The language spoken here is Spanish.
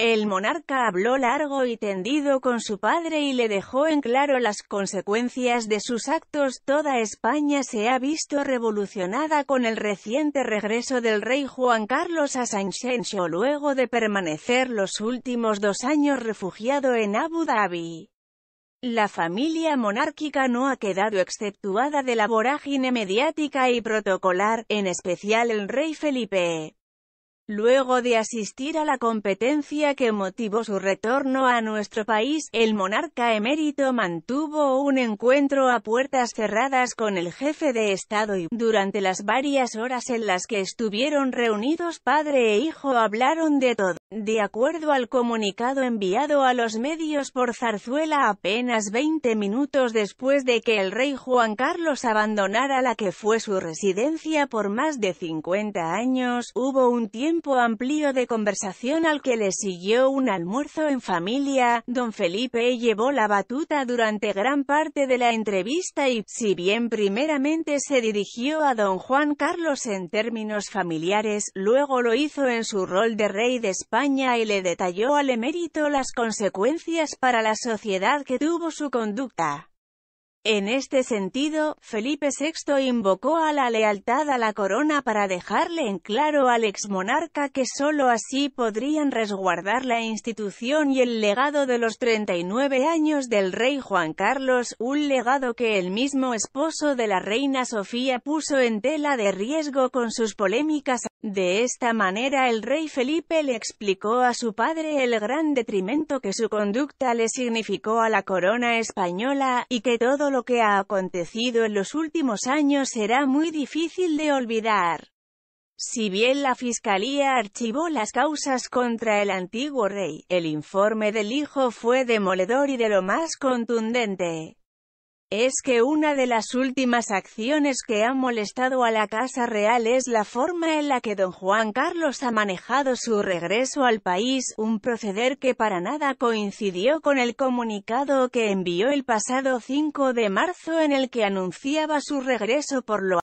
El monarca habló largo y tendido con su padre y le dejó en claro las consecuencias de sus actos. Toda España se ha visto revolucionada con el reciente regreso del rey Juan Carlos a Sanxenxo luego de permanecer los últimos dos años refugiado en Abu Dhabi. La familia monárquica no ha quedado exceptuada de la vorágine mediática y protocolar, en especial el rey Felipe. Luego de asistir a la competencia que motivó su retorno a nuestro país, el monarca emérito mantuvo un encuentro a puertas cerradas con el jefe de Estado y, durante las varias horas en las que estuvieron reunidos padre e hijo hablaron de todo. De acuerdo al comunicado enviado a los medios por Zarzuela apenas 20 minutos después de que el rey Juan Carlos abandonara la que fue su residencia por más de 50 años, hubo un tiempo amplio de conversación al que le siguió un almuerzo en familia, don Felipe llevó la batuta durante gran parte de la entrevista y, si bien primeramente se dirigió a don Juan Carlos en términos familiares, luego lo hizo en su rol de rey de España y le detalló al emérito las consecuencias para la sociedad que tuvo su conducta. En este sentido, Felipe VI invocó a la lealtad a la corona para dejarle en claro al exmonarca que sólo así podrían resguardar la institución y el legado de los 39 años del rey Juan Carlos, un legado que el mismo esposo de la reina Sofía puso en tela de riesgo con sus polémicas. De esta manera el rey Felipe le explicó a su padre el gran detrimento que su conducta le significó a la corona española, y que todo lo que ha acontecido en los últimos años será muy difícil de olvidar. Si bien la Fiscalía archivó las causas contra el antiguo rey, el informe del hijo fue demoledor y de lo más contundente. Es que una de las últimas acciones que han molestado a la Casa Real es la forma en la que don Juan Carlos ha manejado su regreso al país, un proceder que para nada coincidió con el comunicado que envió el pasado 5 de marzo en el que anunciaba su regreso por lo